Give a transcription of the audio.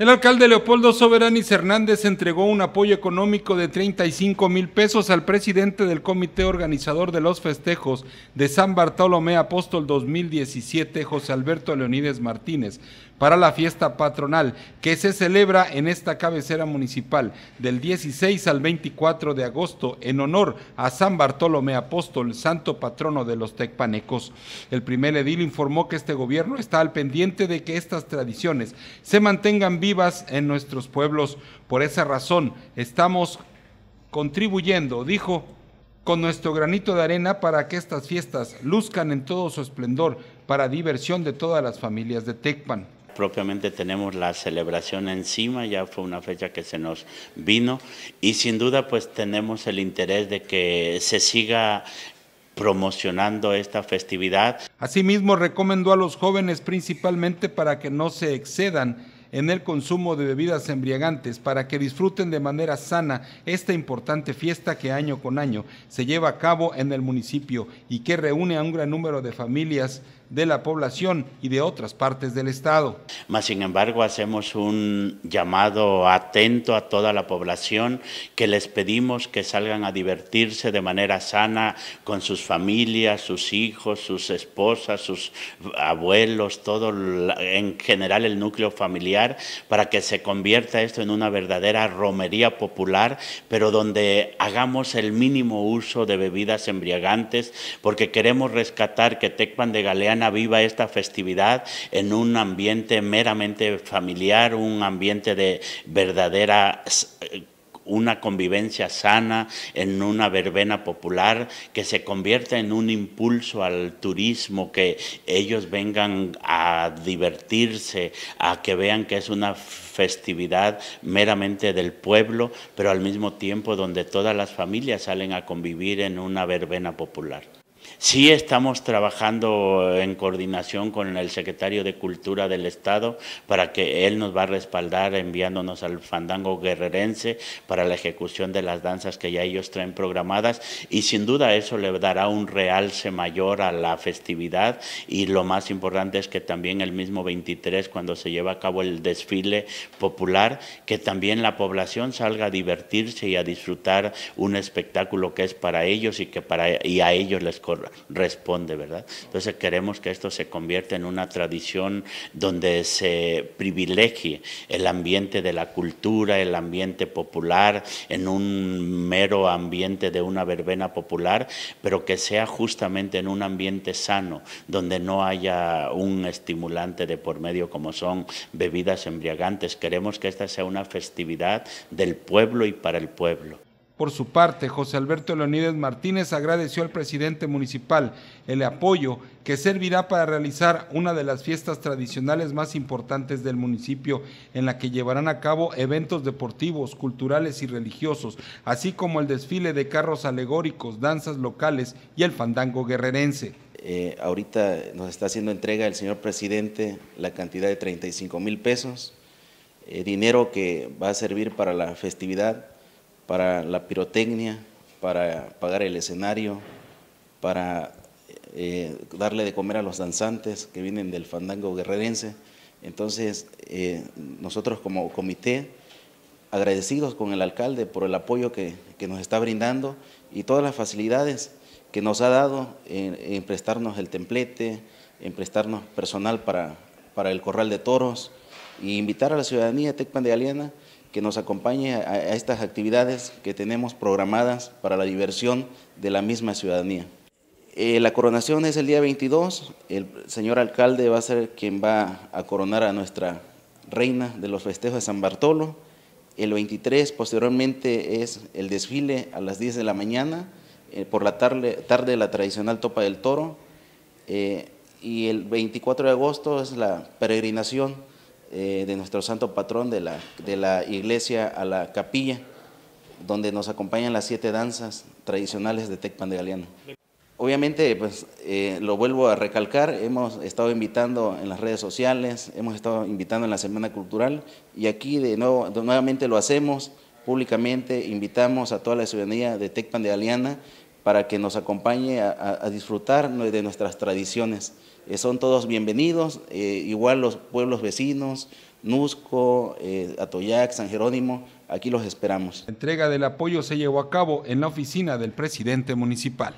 El alcalde Leopoldo Soberanis Hernández entregó un apoyo económico de 35 mil pesos al presidente del comité organizador de los festejos de San Bartolomé Apóstol 2017, José Alberto Leonides Martínez, para la fiesta patronal que se celebra en esta cabecera municipal del 16 al 24 de agosto en honor a San Bartolomé Apóstol, santo patrono de los tecpanecos. El primer edil informó que este gobierno está al pendiente de que estas tradiciones se mantengan vivas en nuestros pueblos. Por esa razón estamos contribuyendo, dijo, con nuestro granito de arena para que estas fiestas luzcan en todo su esplendor para diversión de todas las familias de Tecpan. Propiamente tenemos la celebración encima, ya fue una fecha que se nos vino y sin duda pues tenemos el interés de que se siga promocionando esta festividad. Asimismo, recomendó a los jóvenes principalmente para que no se excedan en el consumo de bebidas embriagantes, para que disfruten de manera sana esta importante fiesta que año con año se lleva a cabo en el municipio y que reúne a un gran número de familias de la población y de otras partes del Estado. Más sin embargo, hacemos un llamado atento a toda la población que les pedimos que salgan a divertirse de manera sana con sus familias, sus hijos, sus esposas, sus abuelos, todo en general el núcleo familiar, para que se convierta esto en una verdadera romería popular, pero donde hagamos el mínimo uso de bebidas embriagantes, porque queremos rescatar que Tecpan de Galeán viva esta festividad en un ambiente meramente familiar, un ambiente de verdadera eh, una convivencia sana en una verbena popular que se convierta en un impulso al turismo, que ellos vengan a divertirse, a que vean que es una festividad meramente del pueblo, pero al mismo tiempo donde todas las familias salen a convivir en una verbena popular. Sí estamos trabajando eh, en coordinación con el secretario de Cultura del Estado para que él nos va a respaldar enviándonos al fandango guerrerense para la ejecución de las danzas que ya ellos traen programadas y sin duda eso le dará un realce mayor a la festividad y lo más importante es que también el mismo 23 cuando se lleva a cabo el desfile popular que también la población salga a divertirse y a disfrutar un espectáculo que es para ellos y que para y a ellos les corresponde responde, ¿verdad? Entonces queremos que esto se convierta en una tradición donde se privilegie el ambiente de la cultura, el ambiente popular, en un mero ambiente de una verbena popular, pero que sea justamente en un ambiente sano, donde no haya un estimulante de por medio como son bebidas embriagantes. Queremos que esta sea una festividad del pueblo y para el pueblo. Por su parte, José Alberto Leonides Martínez agradeció al presidente municipal el apoyo que servirá para realizar una de las fiestas tradicionales más importantes del municipio, en la que llevarán a cabo eventos deportivos, culturales y religiosos, así como el desfile de carros alegóricos, danzas locales y el fandango guerrerense. Eh, ahorita nos está haciendo entrega el señor presidente la cantidad de 35 mil pesos, eh, dinero que va a servir para la festividad para la pirotecnia, para pagar el escenario, para eh, darle de comer a los danzantes que vienen del fandango guerrerense. Entonces, eh, nosotros como comité, agradecidos con el alcalde por el apoyo que, nos está brindando y todas las facilidades que nos ha dado en, prestarnos el templete, en prestarnos personal para, para el corral de toros y e invitar a la ciudadanía tecpan de Aliana que nos acompañe a, estas actividades que tenemos programadas para la diversión de la misma ciudadanía. Eh, la coronación es el día 22, el señor alcalde va a ser quien va a coronar a nuestra reina de los festejos de San Bartolo. El 23 posteriormente es el desfile a las 10 de la mañana, eh, por la tarde, tarde, la tradicional Topa del Toro. Eh, y el 24 de agosto es la peregrinación eh, de nuestro santo patrón de la, iglesia a la capilla, donde nos acompañan las siete danzas tradicionales de Tecpan de Galeano. Obviamente, pues eh, lo vuelvo a recalcar, hemos estado invitando en las redes sociales, hemos estado invitando en la Semana Cultural y aquí de nuevo, nuevamente lo hacemos públicamente, invitamos a toda la ciudadanía de Tecpan de Aliana para que nos acompañe a disfrutar de nuestras tradiciones. Eh, son todos bienvenidos, eh, igual los pueblos vecinos, Nusco, eh, Atoyac, San Jerónimo, aquí los esperamos. La entrega del apoyo se llevó a cabo en la oficina del presidente municipal.